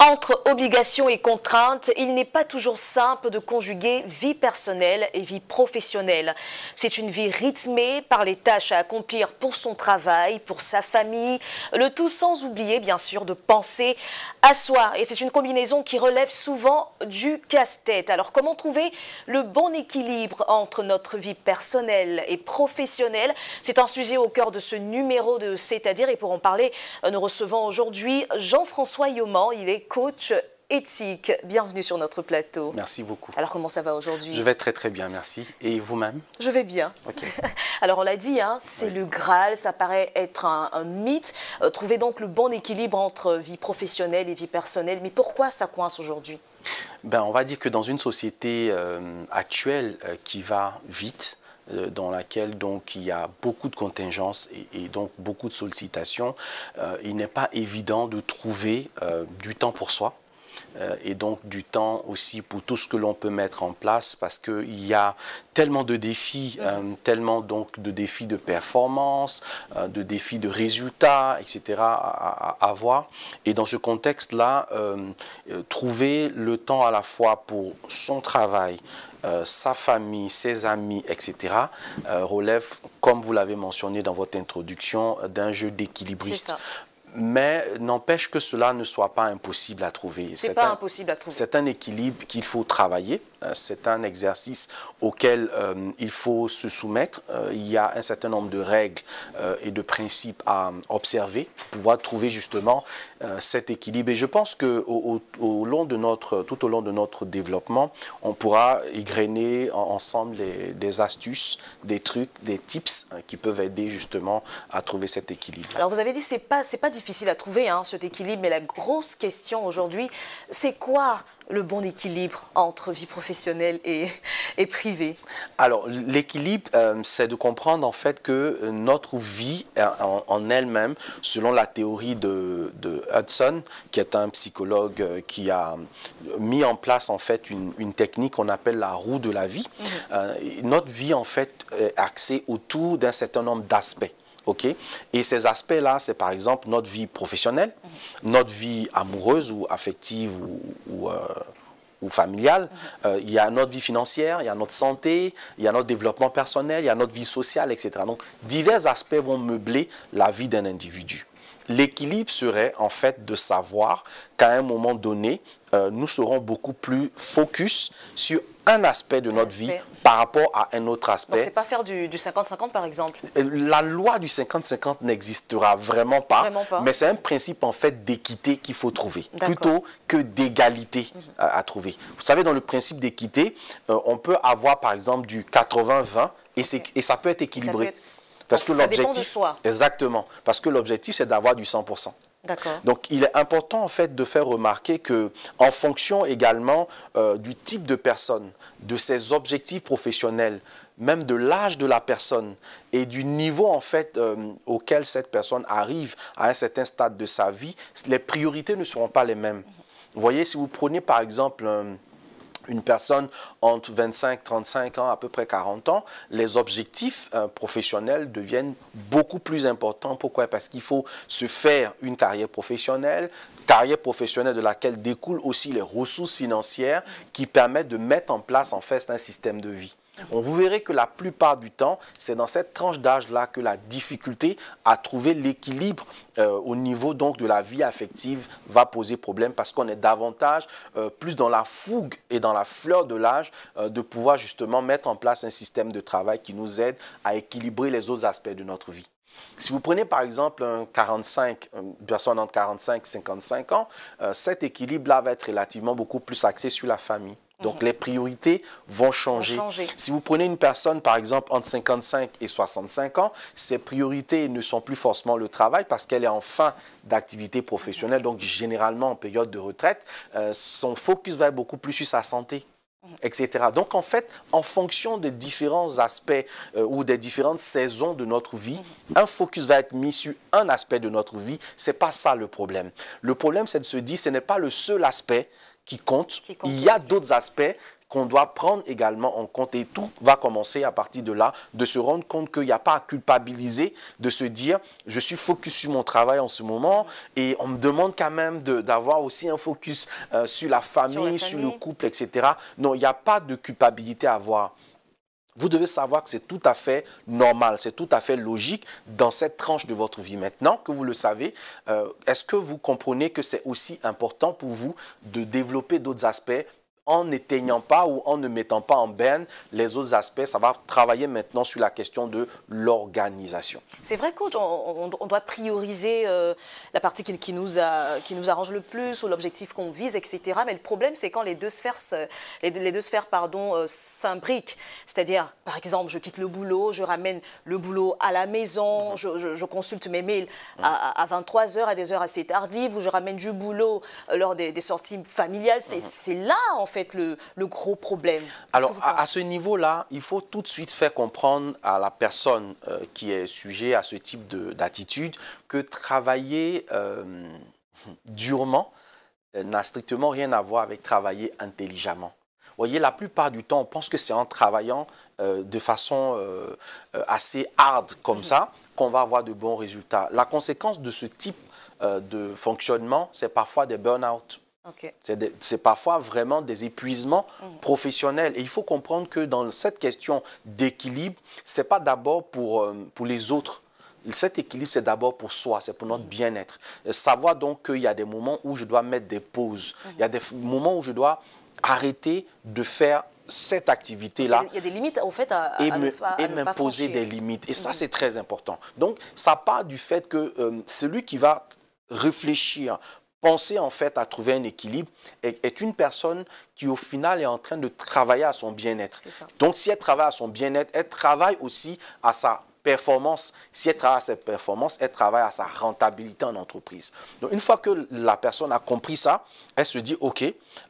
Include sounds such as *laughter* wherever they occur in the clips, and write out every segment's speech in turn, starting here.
Entre obligations et contraintes, il n'est pas toujours simple de conjuguer vie personnelle et vie professionnelle. C'est une vie rythmée par les tâches à accomplir pour son travail, pour sa famille, le tout sans oublier bien sûr de penser à soi. Et c'est une combinaison qui relève souvent du casse-tête. Alors comment trouver le bon équilibre entre notre vie personnelle et professionnelle C'est un sujet au cœur de ce numéro de C'est-à-dire et pour en parler, euh, nous recevons aujourd'hui Jean-François Yoman. Il est coach éthique. Bienvenue sur notre plateau. Merci beaucoup. Alors comment ça va aujourd'hui Je vais très très bien, merci. Et vous-même Je vais bien. *laughs* Alors on l'a dit, hein, c'est le Graal, ça paraît être un, mythe. Trouvez euh, trouver donc le bon équilibre entre vie professionnelle et vie personnelle. Mais pourquoi ça coince aujourd'hui ben, On va dire que dans une société euh, actuelle euh, qui va vite, euh, dans laquelle il y a beaucoup de contingences et, et donc beaucoup de sollicitations, euh, il n'est pas évident de trouver euh, du temps pour soi. Euh, et donc du temps aussi pour tout ce que l'on peut mettre en place parce qu'il y a tellement de défis, euh, tellement donc de défis de performance, euh, de défis de résultats, etc. à, avoir. Et dans ce contexte-là, trouver le temps à la fois pour son travail, sa famille, ses amis, etc., relève, comme vous l'avez mentionné dans votre introduction, d'un jeu d'équilibriste mais n'empêche que cela ne soit pas impossible à trouver. C'est pas impossible à trouver. C'est un équilibre qu'il faut travailler. Euh, c'est un exercice auquel euh, il faut se soumettre. Euh, il y a un certain nombre de règles et de principes à observer pour pouvoir trouver justement cet équilibre. Et je pense que au, long de notre, tout au long de notre développement, on pourra y ensemble des astuces, des trucs, des tips hein, qui peuvent aider justement à trouver cet équilibre. Alors vous avez dit c'est pas n'est pas difficile à trouver hein, cet équilibre, mais la grosse question aujourd'hui, c'est quoi le bon équilibre entre vie professionnelle et, et privée Alors, l'équilibre, euh, c'est de comprendre en fait que euh, notre vie euh, en, elle-même, selon la théorie de, Hudson, qui est un psychologue qui a mis en place en fait une, technique qu'on appelle la roue de la vie, mhm. notre vie en fait est axée autour d'un certain nombre d'aspects. OK Et ces aspects-là, c'est par exemple notre vie professionnelle, mhm. notre vie amoureuse ou affective ou, euh, familiale. Mhm. Euh, il y a notre vie financière, il y a notre santé, il y a notre développement personnel, il y a notre vie sociale, etc. Donc, divers aspects vont meubler la vie d'un individu. L'équilibre serait en fait de savoir qu'à un moment donné, euh, nous serons beaucoup plus focus sur un aspect de notre vie par rapport à un autre aspect. Donc, c'est pas faire du 50-50, par exemple euh, La loi du 50-50 n'existera vraiment pas, mais c'est un principe, en fait, d'équité qu'il faut trouver, plutôt que d'égalité mhm. euh, à, trouver. Vous savez, dans le principe d'équité, on peut avoir, par exemple, du 80-20, et, et, ça peut être équilibré. Parce que l'objectif, exactement, parce que l'objectif c'est d'avoir du 100%. Donc, il est important en fait de faire remarquer que, en fonction également euh, du type de personne, de ses objectifs professionnels, même de l'âge de la personne et du niveau en fait euh, auquel cette personne arrive à un certain stade de sa vie, les priorités ne seront pas les mêmes. Vous voyez, si vous prenez par exemple une personne entre 25, 35 ans, à peu près 40 ans, les objectifs euh, professionnels deviennent beaucoup plus importants. Pourquoi Parce qu'il faut se faire une carrière professionnelle, carrière professionnelle de laquelle découlent aussi les ressources financières qui permettent de mettre en place en fait un système de vie. On vous verrez que la plupart du temps, c'est dans cette tranche d'âge-là que la difficulté à trouver l'équilibre euh, au niveau donc de la vie affective va poser problème parce qu'on est davantage euh, plus dans la fougue et dans la fleur de l'âge euh, de pouvoir justement mettre en place un système de travail qui nous aide à équilibrer les autres aspects de notre vie. Si vous prenez par exemple un 45, une personne entre 45 et 55 ans, cet équilibre-là va être relativement beaucoup plus axé sur la famille donc, mhm. les priorités vont changer. Si vous prenez une personne, par exemple, entre 55 et 65 ans, ses priorités ne sont plus forcément le travail parce qu'elle est en fin d'activité professionnelle, mhm. donc généralement en période de retraite. Euh, son focus va être beaucoup plus sur sa santé. Mhm. Etc. Donc en fait, en fonction des différents aspects euh, ou des différentes saisons de notre vie, un focus va être mis sur un aspect de notre vie. n'est pas ça le problème. Le problème, c'est de se dire, ce n'est pas le seul aspect qui compte. Il y a d'autres aspects qu'on doit prendre également en compte. Et tout va commencer à partir de là, de se rendre compte qu'il n'y a pas à culpabiliser, de se dire, je suis focus sur mon travail en ce moment, et on me demande quand même d'avoir aussi un focus euh, sur la famille, sur, sur, le couple, etc. Non, il n'y a pas de culpabilité à avoir vous devez savoir que c'est tout à fait normal, c'est tout à fait logique dans cette tranche de votre vie. Maintenant que vous le savez, euh, est-ce que vous comprenez que c'est aussi important pour vous de développer d'autres aspects en n'éteignant pas ou en ne mettant pas en berne les autres aspects. Ça va travailler maintenant sur la question de l'organisation. C'est vrai, qu'on on, doit prioriser euh, la partie qui, nous qui nous arrange le plus ou l'objectif qu'on vise, etc. Mais le problème, c'est quand les deux sphères, les, deux sphères pardon, euh, s'imbriquent. C'est-à-dire, par exemple, je quitte le boulot, je ramène le boulot à la maison, mhm. je, consulte mes mails mhm. à, 23h, à des heures assez tardives, ou je ramène du boulot euh, lors des, sorties familiales. C'est mhm. là, en fait, le, gros problème Alors, à, ce niveau-là, il faut tout de suite faire comprendre à la personne euh, qui est sujet à ce type d'attitude que travailler euh, durement euh, n'a strictement rien à voir avec travailler intelligemment. voyez, la plupart du temps, on pense que c'est en travaillant de façon assez hard comme ça qu'on va avoir de bons résultats. La conséquence de ce type de fonctionnement, c'est parfois des burn-out. C'est parfois vraiment des épuisements mm. professionnels. Et il faut comprendre que dans cette question d'équilibre, ce n'est pas d'abord pour, euh, pour les autres cet équilibre, c'est d'abord pour soi, c'est pour notre mm. bien-être. Euh, savoir donc qu'il y a des moments où je dois mettre des pauses, mm. il y a des moments où je dois arrêter de faire cette activité-là. Il y a des limites, en fait, à, et à, me, et m'imposer des limites. Et ça, mm-hmm. c'est très important. Donc, ça part du fait que euh, celui qui va réfléchir, penser en fait à trouver un équilibre est, une personne qui au final est en train de travailler à son bien-être. Donc si elle travaille à son bien-être, elle travaille aussi à sa performance. Si elle travaille à sa performance, elle travaille à sa rentabilité en entreprise. Donc une fois que la personne a compris ça, elle se dit, OK,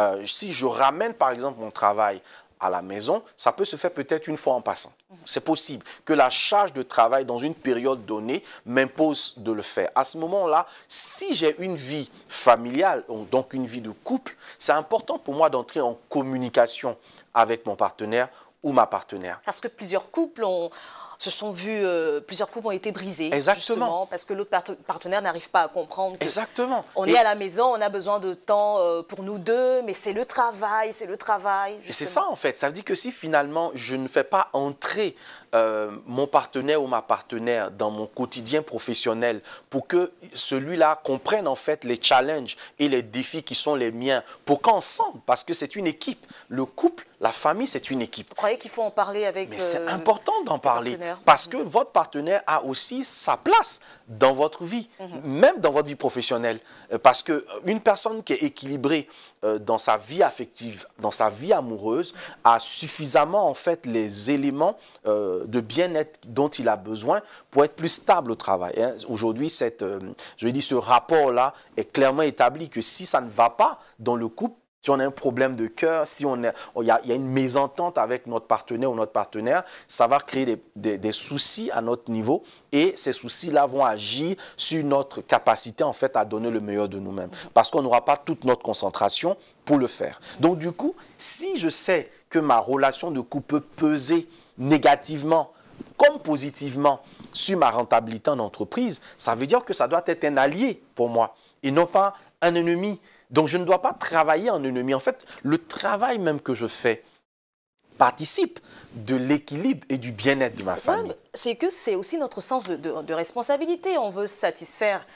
euh, si je ramène par exemple mon travail à la maison, ça peut se faire peut-être une fois en passant. C'est possible que la charge de travail dans une période donnée m'impose de le faire. À ce moment-là, si j'ai une vie familiale, donc une vie de couple, c'est important pour moi d'entrer en communication avec mon partenaire ou ma partenaire. Parce que plusieurs couples ont se sont vus, euh, plusieurs couples ont été brisés. Exactement. parce que l'autre partenaire n'arrive pas à comprendre. Exactement. On est à la maison, on a besoin de temps euh, pour nous deux, mais c'est le travail, c'est le travail. c'est ça en fait. Ça veut dire que si finalement je ne fais pas entrer euh, mon partenaire ou ma partenaire dans mon quotidien professionnel pour que celui-là comprenne en fait les challenges et les défis qui sont les miens pour qu'ensemble, parce que c'est une équipe, le couple, la famille, c'est une équipe. Vous croyez qu'il faut en parler avec Mais c'est important d'en parler. Parce que votre partenaire a aussi sa place dans votre vie, mhm. même dans votre vie professionnelle. Euh, parce qu'une euh, personne qui est équilibrée euh, dans sa vie affective, dans sa vie amoureuse, a suffisamment en fait les éléments de bien-être dont il a besoin pour être plus stable au travail. Hein. Aujourd'hui, cette, je dis, ce rapport-là est clairement établi que si ça ne va pas dans le couple, si on a un problème de cœur, si on il y, a, il y une mésentente avec notre partenaire ou notre partenaire, ça va créer des, soucis à notre niveau et ces soucis-là vont agir sur notre capacité en fait à donner le meilleur de nous-mêmes parce qu'on n'aura pas toute notre concentration pour le faire. Donc du coup, si je sais que ma relation de couple peut peser négativement comme positivement sur ma rentabilité en entreprise, ça veut dire que ça doit être un allié pour moi et non pas un ennemi. Donc je ne dois pas travailler en ennemi. En fait, le travail même que je fais participe de l'équilibre et du bien-être de ma famille. C'est que c'est aussi notre sens de, responsabilité. On veut satisfaire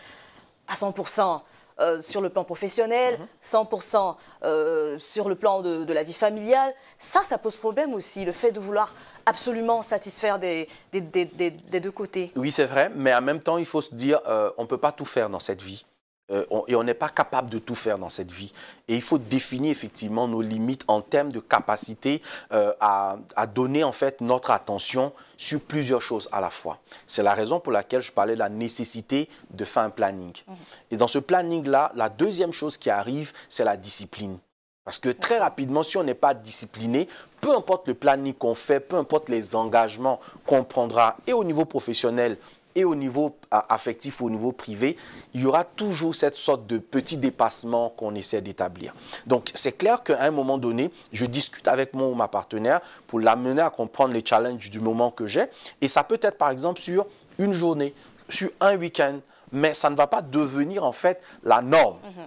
à 100%. Euh, sur le plan professionnel, 100% mhm. euh, sur le plan de, la vie familiale. Ça, ça pose problème aussi, le fait de vouloir absolument satisfaire des, deux côtés. Oui, c'est vrai, mais en même temps, il faut se dire, euh, on ne peut pas tout faire dans cette vie. Euh, et on n'est pas capable de tout faire dans cette vie. Et il faut définir effectivement nos limites en termes de capacité euh, à, donner en fait notre attention sur plusieurs choses à la fois. C'est la raison pour laquelle je parlais de la nécessité de faire un planning. Mhm. Et dans ce planning-là, la deuxième chose qui arrive, c'est la discipline. Parce que très rapidement, si on n'est pas discipliné, peu importe le planning qu'on fait, peu importe les engagements qu'on prendra, et au niveau professionnel, et au niveau euh, affectif, au niveau privé, il y aura toujours cette sorte de petit dépassement qu'on essaie d'établir. Donc, c'est clair qu'à un moment donné, je discute avec mon ou ma partenaire pour l'amener à comprendre les challenges du moment que j'ai. Et ça peut être, par exemple, sur une journée, sur un week-end, mais ça ne va pas devenir, en fait, la norme. Mhm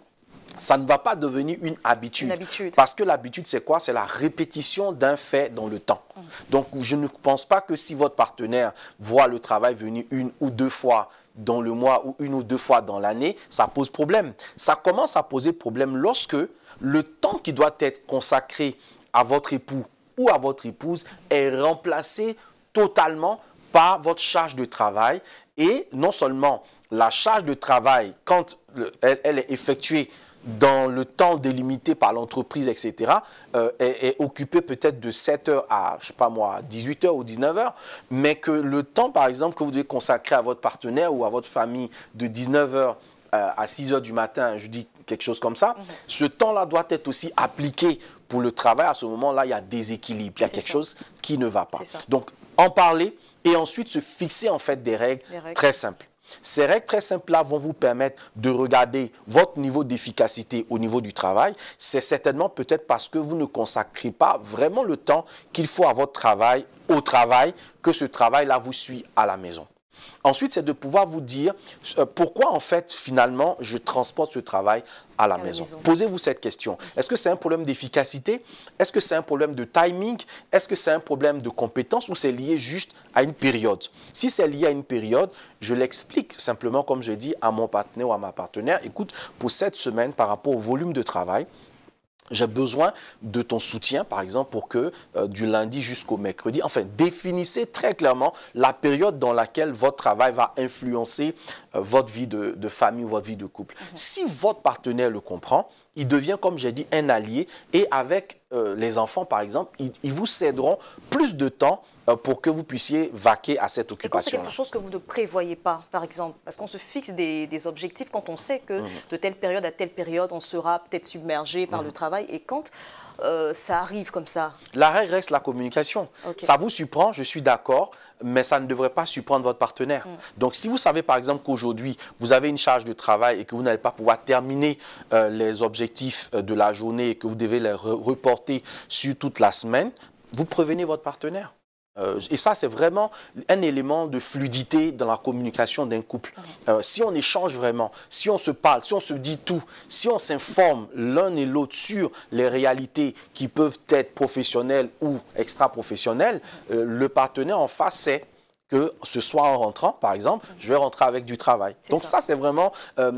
ça ne va pas devenir une habitude. Parce que l'habitude, c'est quoi C'est la répétition d'un fait dans le temps. Mmh. Donc, je ne pense pas que si votre partenaire voit le travail venir une ou deux fois dans le mois ou une ou deux fois dans l'année, ça pose problème. Ça commence à poser problème lorsque le temps qui doit être consacré à votre époux ou à votre épouse est remplacé totalement par votre charge de travail. Et non seulement la charge de travail, quand elle, est effectuée dans le temps délimité par l'entreprise, etc., euh, est, occupé peut-être de 7 heures à, je sais pas moi, 18h ou 19h, mais que le temps, par exemple, que vous devez consacrer à votre partenaire ou à votre famille de 19h euh, à 6 heures du matin, je dis quelque chose comme ça, mhm. ce temps-là doit être aussi appliqué pour le travail. À ce moment-là, il y a déséquilibre, il y a quelque chose qui ne va pas. Donc, en parler et ensuite se fixer en fait Des règles. très simples. Ces règles très simples-là vont vous permettre de regarder votre niveau d'efficacité au niveau du travail. C'est certainement peut-être parce que vous ne consacrez pas vraiment le temps qu'il faut à votre travail, au travail, que ce travail-là vous suit à la maison. Ensuite, c'est de pouvoir vous dire euh, pourquoi, en fait, finalement, je transporte ce travail à la, maison. maison. Posez-vous cette question. Est-ce que c'est un problème d'efficacité Est-ce que c'est un problème de timing Est-ce que c'est un problème de compétence ou c'est lié juste à une période Si c'est lié à une période, je l'explique simplement, comme je dis, à mon partenaire ou à ma partenaire. Écoute, pour cette semaine, par rapport au volume de travail, j'ai besoin de ton soutien, par exemple, pour que euh, du lundi jusqu'au mercredi, enfin, définissez très clairement la période dans laquelle votre travail va influencer euh, votre vie de, famille ou votre vie de couple. Mhm. Si votre partenaire le comprend, il devient, comme j'ai dit, un allié. Et avec euh, les enfants, par exemple, ils, vous céderont plus de temps euh, pour que vous puissiez vaquer à cette occupation. C'est quelque chose que vous ne prévoyez pas, par exemple, parce qu'on se fixe des, objectifs quand on sait que mhm. de telle période à telle période, on sera peut-être submergé par mhm. le travail. Et quand euh, ça arrive comme ça La règle reste la communication. Ça vous surprend, je suis d'accord mais ça ne devrait pas surprendre votre partenaire. Mm. Donc, si vous savez, par exemple, qu'aujourd'hui, vous avez une charge de travail et que vous n'allez pas pouvoir terminer euh, les objectifs euh, de la journée et que vous devez les reporter sur toute la semaine, vous prévenez votre partenaire. Euh, et ça, c'est vraiment un élément de fluidité dans la communication d'un couple. Mhm. Euh, si on échange vraiment, si on se parle, si on se dit tout, si on s'informe l'un et l'autre sur les réalités qui peuvent être professionnelles ou extra-professionnelles, euh, le partenaire en face sait que ce soir en rentrant, par exemple, mhm. je vais rentrer avec du travail. Donc ça, c'est vraiment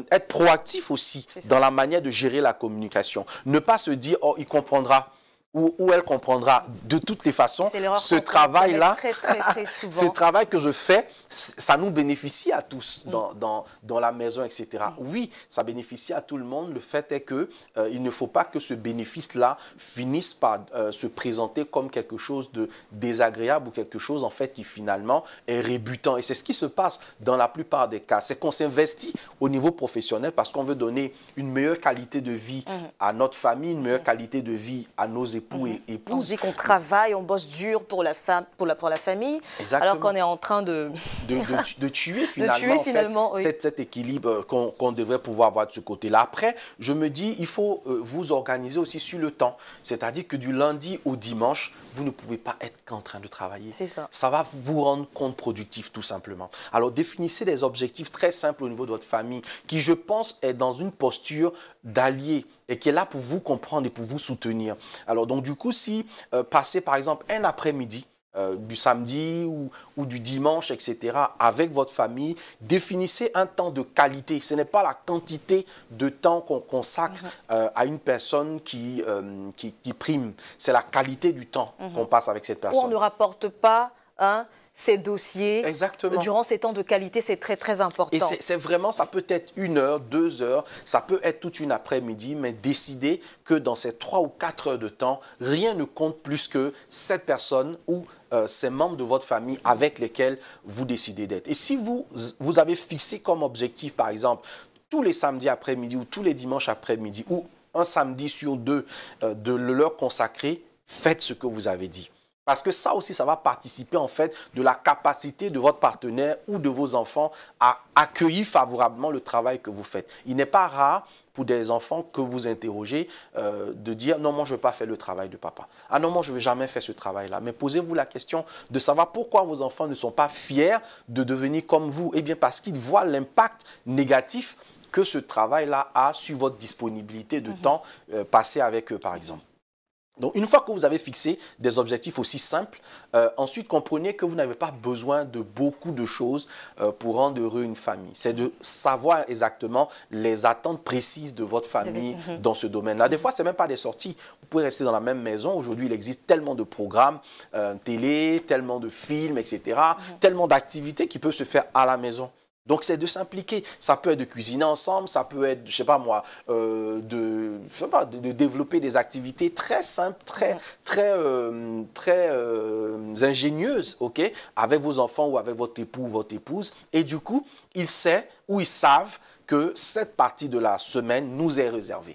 être proactif aussi dans la manière de gérer la communication. Ne pas se dire, oh, il comprendra où, elle comprendra de toutes les façons ce travail-là, *laughs* ce travail que je fais, ça nous bénéficie à tous dans, mm. dans, dans la maison, etc. Mm. Oui, ça bénéficie à tout le monde. Le fait est que euh, il ne faut pas que ce bénéfice-là finisse par euh, se présenter comme quelque chose de désagréable ou quelque chose en fait qui finalement est rébutant. Et c'est ce qui se passe dans la plupart des cas. C'est qu'on s'investit au niveau professionnel parce qu'on veut donner une meilleure qualité de vie mm. à notre famille, une meilleure qualité de vie à nos Mhm. On se dit qu'on travaille, on bosse dur pour la, famille, alors qu'on est en train de... de, tuer finalement, cet, équilibre euh, qu'on devrait pouvoir avoir de ce côté-là. Après, je me dis, il faut euh, vous organiser aussi sur le temps. C'est-à-dire que du lundi au dimanche, vous ne pouvez pas être qu'en train de travailler. C'est ça. Ça va vous rendre contre-productif tout simplement. Alors définissez des objectifs très simples au niveau de votre famille qui, je pense, est dans une posture d'allier et qui est là pour vous comprendre et pour vous soutenir. Alors donc du coup, si vous euh, passez par exemple un après-midi, euh, du samedi ou, du dimanche, etc., avec votre famille, définissez un temps de qualité. Ce n'est pas la quantité de temps qu'on consacre mhm. euh, à une personne qui, qui, prime, c'est la qualité du temps mhm. qu'on passe avec cette personne. on ne rapporte pas hein, ces dossiers durant ces temps de qualité, c'est très très important. Et c'est vraiment, ça peut être une heure, deux heures, ça peut être toute une après-midi, mais décidez que dans ces trois ou quatre heures de temps, rien ne compte plus que cette personne ou euh, ces membres de votre famille avec lesquels vous décidez d'être. Et si vous, vous avez fixé comme objectif, par exemple, tous les samedis après-midi ou tous les dimanches après-midi ou un samedi sur deux euh, de leur consacrer, faites ce que vous avez dit. Parce que ça aussi, ça va participer en fait de la capacité de votre partenaire ou de vos enfants à accueillir favorablement le travail que vous faites. Il n'est pas rare pour des enfants que vous interrogez euh, de dire non, moi je ne veux pas faire le travail de papa. Ah non, moi je ne veux jamais faire ce travail-là. Mais posez-vous la question de savoir pourquoi vos enfants ne sont pas fiers de devenir comme vous. Eh bien parce qu'ils voient l'impact négatif que ce travail-là a sur votre disponibilité de mhm. temps euh, passé avec eux, par exemple. Donc une fois que vous avez fixé des objectifs aussi simples, euh, ensuite comprenez que vous n'avez pas besoin de beaucoup de choses euh, pour rendre heureux une famille. C'est de savoir exactement les attentes précises de votre famille mhm. dans ce domaine-là. Des fois, ce n'est même pas des sorties. Vous pouvez rester dans la même maison. Aujourd'hui, il existe tellement de programmes euh, télé, tellement de films, etc., mhm. tellement d'activités qui peuvent se faire à la maison. Donc, c'est de s'impliquer. Ça peut être de cuisiner ensemble, ça peut être, je sais pas moi, euh, de, je sais pas, de, développer des activités très simples, très, très, euh, très euh, ingénieuses, ok, avec vos enfants ou avec votre époux ou votre épouse. Et du coup, ils savent ou ils savent que cette partie de la semaine nous est réservée.